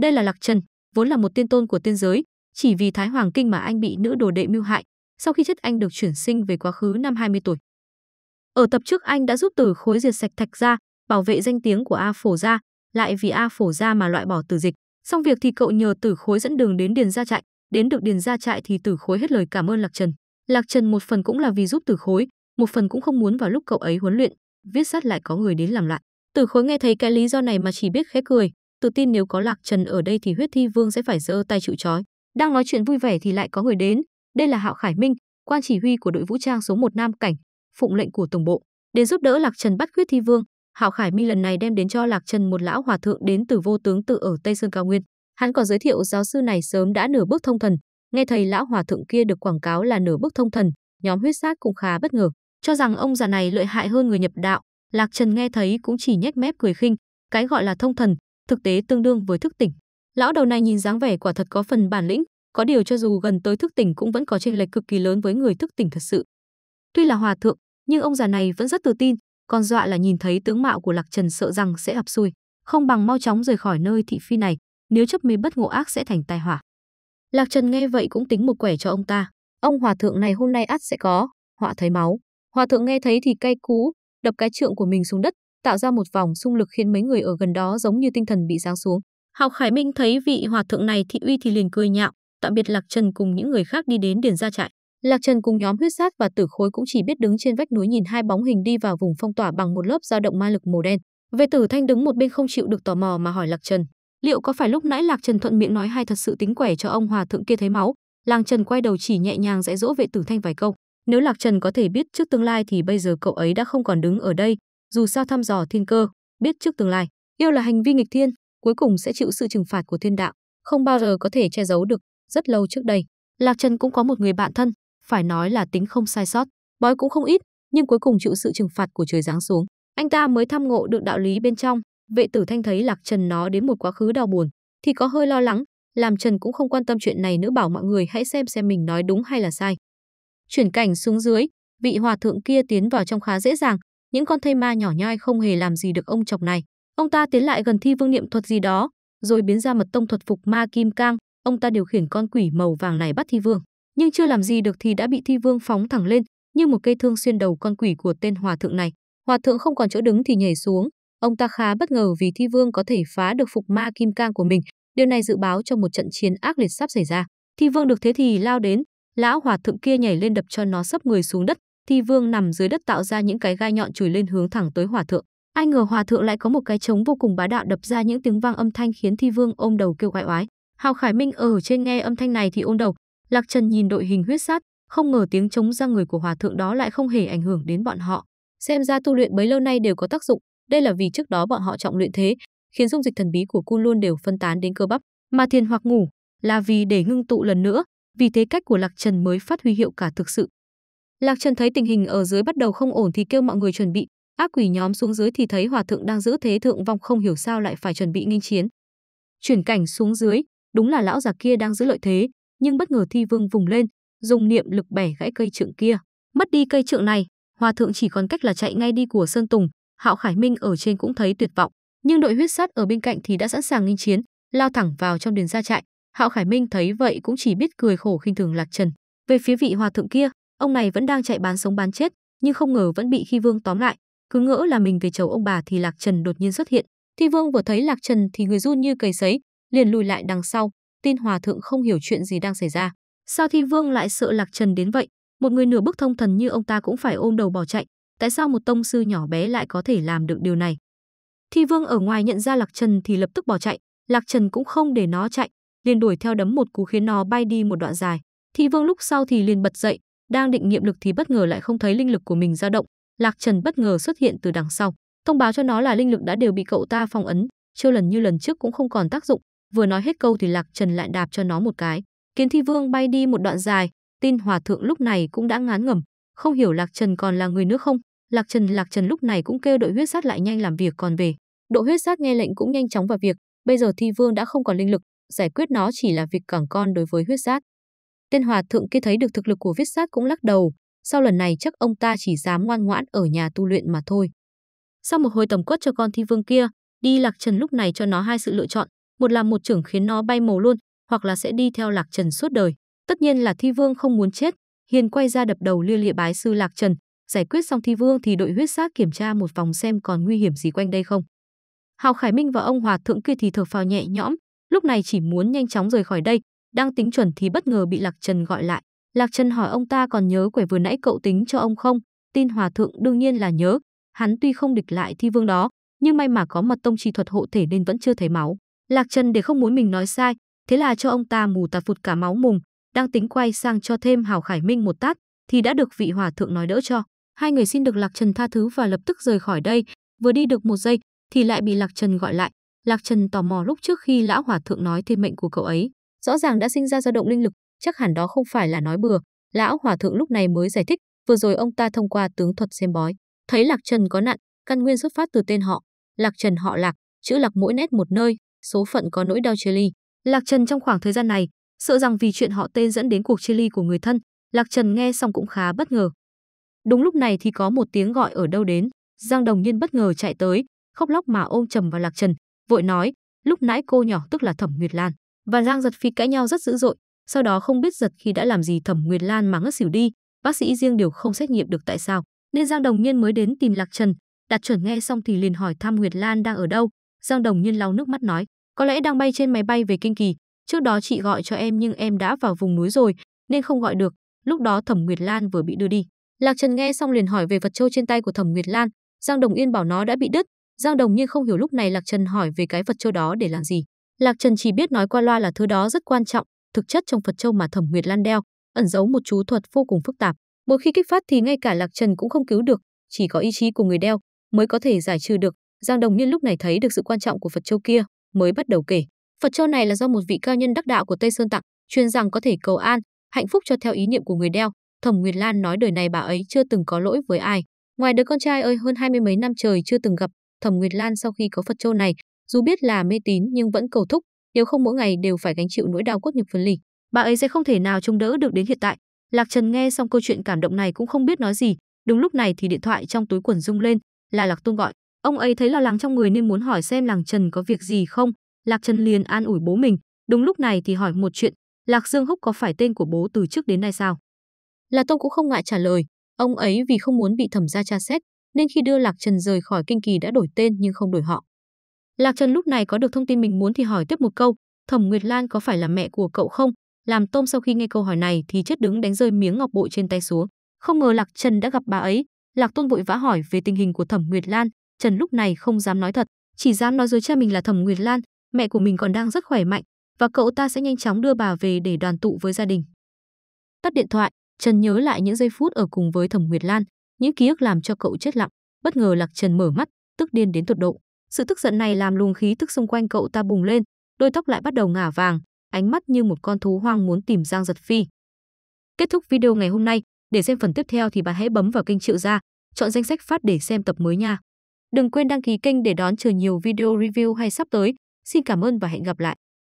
Đây là Lạc Trần, vốn là một tiên tôn của tiên giới, chỉ vì Thái Hoàng Kinh mà anh bị nữ đồ đệ mưu hại, sau khi chết anh được chuyển sinh về quá khứ năm 20 tuổi. Ở tập trước anh đã giúp Tử Khối diệt sạch Thạch ra, bảo vệ danh tiếng của A Phổ gia, lại vì A Phổ gia mà loại bỏ Tử Dịch, xong việc thì cậu nhờ Tử Khối dẫn đường đến Điền gia trại, đến được Điền gia trại thì Tử Khối hết lời cảm ơn Lạc Trần. Lạc Trần một phần cũng là vì giúp Tử Khối, một phần cũng không muốn vào lúc cậu ấy huấn luyện, viết sát lại có người đến làm loạn. Tử Khối nghe thấy cái lý do này mà chỉ biết khẽ cười, tự tin nếu có Lạc Trần ở đây thì huyết thi vương sẽ phải giơ tay chịu trói. Đang nói chuyện vui vẻ thì lại có người đến. Đây là Hạo Khải Minh, quan chỉ huy của đội vũ trang số 1 Nam Cảnh, phụng lệnh của Tổng bộ, đến giúp đỡ Lạc Trần bắt huyết thi vương. Hạo Khải Minh lần này đem đến cho Lạc Trần một lão hòa thượng đến từ vô tướng tự ở Tây Sơn Cao Nguyên. Hắn còn giới thiệu giáo sư này sớm đã nửa bước thông thần. Nghe thầy lão hòa thượng kia được quảng cáo là nửa bước thông thần, nhóm huyết sát cũng khá bất ngờ, cho rằng ông già này lợi hại hơn người nhập đạo. Lạc Trần nghe thấy cũng chỉ nhếch mép cười khinh, cái gọi là thông thần thực tế tương đương với thức tỉnh. Lão đầu này nhìn dáng vẻ quả thật có phần bản lĩnh, có điều cho dù gần tới thức tỉnh cũng vẫn có chênh lệch cực kỳ lớn với người thức tỉnh thật sự. Tuy là hòa thượng, nhưng ông già này vẫn rất tự tin, còn dọa là nhìn thấy tướng mạo của Lạc Trần sợ rằng sẽ hập xui, không bằng mau chóng rời khỏi nơi thị phi này, nếu chấp mê bất ngộ ác sẽ thành tai họa. Lạc Trần nghe vậy cũng tính một quẻ cho ông ta, ông hòa thượng này hôm nay ắt sẽ có, họa thấy máu. Hòa thượng nghe thấy thì cay cú, đập cái trượng của mình xuống đất, tạo ra một vòng xung lực khiến mấy người ở gần đó giống như tinh thần bị giáng xuống. Hạo Khải Minh thấy vị hòa thượng này thị uy thì liền cười nhạo, tạm biệt Lạc Trần cùng những người khác đi đến điền gia trại. Lạc Trần cùng nhóm huyết sát và tử khối cũng chỉ biết đứng trên vách núi nhìn hai bóng hình đi vào vùng phong tỏa bằng một lớp dao động ma lực màu đen. Vệ tử thanh đứng một bên không chịu được tò mò mà hỏi Lạc Trần. Liệu có phải lúc nãy Lạc Trần thuận miệng nói hai thật sự tính quẻ cho ông hòa thượng kia thấy máu? Làng Trần quay đầu chỉ nhẹ nhàng dạy dỗ vệ tử thanh vài câu. Nếu Lạc Trần có thể biết trước tương lai thì bây giờ cậu ấy đã không còn đứng ở đây, dù sao thăm dò thiên cơ, biết trước tương lai, yêu là hành vi nghịch thiên, cuối cùng sẽ chịu sự trừng phạt của thiên đạo, không bao giờ có thể che giấu được. Rất lâu trước đây, Lạc Trần cũng có một người bạn thân, phải nói là tính không sai sót, bói cũng không ít, nhưng cuối cùng chịu sự trừng phạt của trời giáng xuống. Anh ta mới thăm ngộ được đạo lý bên trong, vệ tử thanh thấy Lạc Trần nó đến một quá khứ đau buồn, thì có hơi lo lắng, làm Trần cũng không quan tâm chuyện này nữa bảo mọi người hãy xem xem mình nói đúng hay là sai. Chuyển cảnh xuống dưới, vị hòa thượng kia tiến vào trong khá dễ dàng, những con thây ma nhỏ nhoi không hề làm gì được ông chọc này. Ông ta tiến lại gần thi vương niệm thuật gì đó, rồi biến ra mật tông thuật phục ma kim cang, ông ta điều khiển con quỷ màu vàng này bắt thi vương. Nhưng chưa làm gì được thì đã bị thi vương phóng thẳng lên, như một cây thương xuyên đầu con quỷ của tên hòa thượng này. Hòa thượng không còn chỗ đứng thì nhảy xuống, ông ta khá bất ngờ vì thi vương có thể phá được phục ma kim cang của mình, điều này dự báo cho một trận chiến ác liệt sắp xảy ra. Thi vương được thế thì lao đến, lão hòa thượng kia nhảy lên đập cho nó sấp người xuống đất, Thi Vương nằm dưới đất tạo ra những cái gai nhọn chùi lên hướng thẳng tới Hòa thượng. Ai ngờ Hòa thượng lại có một cái trống vô cùng bá đạo đập ra những tiếng vang âm thanh khiến Thi Vương ôm đầu kêu oái oái. Hào Khải Minh ở trên nghe âm thanh này thì ôm đầu, Lạc Trần nhìn đội hình huyết sát, không ngờ tiếng trống ra người của hòa thượng đó lại không hề ảnh hưởng đến bọn họ. Xem ra tu luyện bấy lâu nay đều có tác dụng, đây là vì trước đó bọn họ trọng luyện thế, khiến dung dịch thần bí của Cun luôn đều phân tán đến cơ bắp, mà thiền hoặc ngủ là vì để ngưng tụ lần nữa, vì thế cách của Lạc Trần mới phát huy hiệu quả thực sự. Lạc Trần thấy tình hình ở dưới bắt đầu không ổn thì kêu mọi người chuẩn bị, ác quỷ nhóm xuống dưới thì thấy hòa thượng đang giữ thế thượng vong không hiểu sao lại phải chuẩn bị nghinh chiến. Chuyển cảnh xuống dưới, đúng là lão già kia đang giữ lợi thế, nhưng bất ngờ thi vương vùng lên, dùng niệm lực bẻ gãy cây trượng kia. Mất đi cây trượng này, hòa thượng chỉ còn cách là chạy ngay đi của Sơn Tùng, Hạo Khải Minh ở trên cũng thấy tuyệt vọng, nhưng đội huyết sát ở bên cạnh thì đã sẵn sàng nghinh chiến, lao thẳng vào trong đền ra trại. Hạo Khải Minh thấy vậy cũng chỉ biết cười khổ khinh thường Lạc Trần. Về phía vị hòa thượng kia, Ông này vẫn đang chạy bán sống bán chết, nhưng không ngờ vẫn bị Khi Vương tóm lại. Cứ ngỡ là mình về chầu ông bà thì Lạc Trần đột nhiên xuất hiện. Khi Vương vừa thấy Lạc Trần thì người run như cầy sấy, liền lùi lại đằng sau, tin hòa thượng không hiểu chuyện gì đang xảy ra. Sao Thi Vương lại sợ Lạc Trần đến vậy? Một người nửa bước thông thần như ông ta cũng phải ôm đầu bỏ chạy, tại sao một tông sư nhỏ bé lại có thể làm được điều này? Thi Vương ở ngoài nhận ra Lạc Trần thì lập tức bỏ chạy, Lạc Trần cũng không để nó chạy, liền đuổi theo đấm một cú khiến nó bay đi một đoạn dài. Thi Vương lúc sau thì liền bật dậy, đang định nghiệm lực thì bất ngờ lại không thấy linh lực của mình dao động, Lạc Trần bất ngờ xuất hiện từ đằng sau, thông báo cho nó là linh lực đã đều bị cậu ta phong ấn, chưa lần như lần trước cũng không còn tác dụng, vừa nói hết câu thì Lạc Trần lại đạp cho nó một cái. Kiến Thi Vương bay đi một đoạn dài, Tin Hòa thượng lúc này cũng đã ngán ngẩm, không hiểu Lạc Trần còn là người nữa không? Lạc Trần Lạc Trần lúc này cũng kêu đội huyết sát lại nhanh làm việc còn về. Đội huyết sát nghe lệnh cũng nhanh chóng vào việc, bây giờ Thi Vương đã không còn linh lực, giải quyết nó chỉ là việc cẳng con đối với huyết sát. Tên hòa thượng kia thấy được thực lực của viết sát cũng lắc đầu, sau lần này chắc ông ta chỉ dám ngoan ngoãn ở nhà tu luyện mà thôi. Sau một hồi tầm quất cho con thi vương kia, đi lạc trần lúc này cho nó hai sự lựa chọn, một là một trưởng khiến nó bay màu luôn, hoặc là sẽ đi theo lạc trần suốt đời. Tất nhiên là thi vương không muốn chết, hiền quay ra đập đầu lia lịa bái sư lạc trần, giải quyết xong thi vương thì đội huyết sát kiểm tra một vòng xem còn nguy hiểm gì quanh đây không. Hào Khải Minh và ông hòa thượng kia thì thở phào nhẹ nhõm, lúc này chỉ muốn nhanh chóng rời khỏi đây, đang tính chuẩn thì bất ngờ bị Lạc Trần gọi lại. Lạc Trần hỏi ông ta còn nhớ quẻ vừa nãy cậu tính cho ông không? Tin Hòa Thượng đương nhiên là nhớ, hắn tuy không địch lại thi vương đó, nhưng may mà có mật tông chi thuật hộ thể nên vẫn chưa thấy máu. Lạc Trần để không muốn mình nói sai, thế là cho ông ta mù tạt phụt cả máu mùng, đang tính quay sang cho thêm Hào Khải Minh một tát, thì đã được vị hòa thượng nói đỡ cho. Hai người xin được Lạc Trần tha thứ và lập tức rời khỏi đây, vừa đi được một giây thì lại bị Lạc Trần gọi lại. Lạc Trần tò mò lúc trước khi lão hòa thượng nói thêm mệnh của cậu ấy, rõ ràng đã sinh ra dao động linh lực, chắc hẳn đó không phải là nói bừa. Lão hòa thượng lúc này mới giải thích, vừa rồi ông ta thông qua tướng thuật xem bói, thấy Lạc Trần có nạn, căn nguyên xuất phát từ tên họ, Lạc Trần họ Lạc, chữ Lạc mỗi nét một nơi, số phận có nỗi đau chia ly. Lạc Trần trong khoảng thời gian này, sợ rằng vì chuyện họ tên dẫn đến cuộc chia ly của người thân, Lạc Trần nghe xong cũng khá bất ngờ. Đúng lúc này thì có một tiếng gọi ở đâu đến, Giang Đồng Nhiên bất ngờ chạy tới, khóc lóc mà ôm trầm vào Lạc Trần, vội nói, lúc nãy cô nhỏ tức là Thẩm Nguyệt Lan và Giang Giật Phi cãi nhau rất dữ dội, sau đó không biết Giật Khi đã làm gì Thẩm Nguyệt Lan mà ngất xỉu đi, bác sĩ riêng đều không xét nghiệm được tại sao, nên Giang Đồng Nhiên mới đến tìm Lạc Trần, đặt Chuẩn nghe xong thì liền hỏi thăm Nguyệt Lan đang ở đâu, Giang Đồng Nhiên lau nước mắt nói, có lẽ đang bay trên máy bay về kinh kỳ, trước đó chị gọi cho em nhưng em đã vào vùng núi rồi nên không gọi được, lúc đó Thẩm Nguyệt Lan vừa bị đưa đi. Lạc Trần nghe xong liền hỏi về vật châu trên tay của Thẩm Nguyệt Lan, Giang Đồng Yên bảo nó đã bị đứt, Giang Đồng Nhiên không hiểu lúc này Lạc Trần hỏi về cái vật châu đó để làm gì. Lạc Trần chỉ biết nói qua loa là thứ đó rất quan trọng, thực chất trong Phật châu mà Thẩm Nguyệt Lan đeo, ẩn giấu một chú thuật vô cùng phức tạp. Mỗi khi kích phát thì ngay cả Lạc Trần cũng không cứu được, chỉ có ý chí của người đeo mới có thể giải trừ được. Giang Đồng Nhiên lúc này thấy được sự quan trọng của Phật châu kia, mới bắt đầu kể. Phật châu này là do một vị cao nhân đắc đạo của Tây Sơn tặng, chuyên rằng có thể cầu an, hạnh phúc cho theo ý niệm của người đeo. Thẩm Nguyệt Lan nói đời này bà ấy chưa từng có lỗi với ai. Ngoài đứa con trai ơi hơn hai mươi mấy năm trời chưa từng gặp, Thẩm Nguyệt Lan sau khi có Phật châu này dù biết là mê tín nhưng vẫn cầu thúc, nếu không mỗi ngày đều phải gánh chịu nỗi đau cốt nhục phân ly, bà ấy sẽ không thể nào trông đỡ được đến hiện tại. Lạc Trần nghe xong câu chuyện cảm động này cũng không biết nói gì, đúng lúc này thì điện thoại trong túi quần rung lên, là Lạc tung gọi. Ông ấy thấy lo lắng trong người nên muốn hỏi xem Lạc Trần có việc gì không, Lạc Trần liền an ủi bố mình, đúng lúc này thì hỏi một chuyện, Lạc Dương Húc có phải tên của bố từ trước đến nay sao? Là tung cũng không ngại trả lời, ông ấy vì không muốn bị thẩm gia tra xét, nên khi đưa Lạc Trần rời khỏi kinh kỳ đã đổi tên nhưng không đổi họ. Lạc Trần lúc này có được thông tin mình muốn thì hỏi tiếp một câu, Thẩm Nguyệt Lan có phải là mẹ của cậu không? Làm Tôm sau khi nghe câu hỏi này thì chết đứng đánh rơi miếng ngọc bội trên tay xuống. Không ngờ Lạc Trần đã gặp bà ấy. Lạc Tôn vội vã hỏi về tình hình của Thẩm Nguyệt Lan. Trần lúc này không dám nói thật, chỉ dám nói dối cha mình là Thẩm Nguyệt Lan, mẹ của mình còn đang rất khỏe mạnh và cậu ta sẽ nhanh chóng đưa bà về để đoàn tụ với gia đình. Tắt điện thoại, Trần nhớ lại những giây phút ở cùng với Thẩm Nguyệt Lan, những ký ức làm cho cậu chết lặng. Bất ngờ Lạc Trần mở mắt, tức điên đến tột độ. Sự tức giận này làm luồng khí tức xung quanh cậu ta bùng lên, đôi tóc lại bắt đầu ngả vàng, ánh mắt như một con thú hoang muốn tìm Giang Giật Phi. Kết thúc video ngày hôm nay, để xem phần tiếp theo thì bạn hãy bấm vào kênh Triệu Gia, chọn danh sách phát để xem tập mới nha. Đừng quên đăng ký kênh để đón chờ nhiều video review hay sắp tới. Xin cảm ơn và hẹn gặp lại.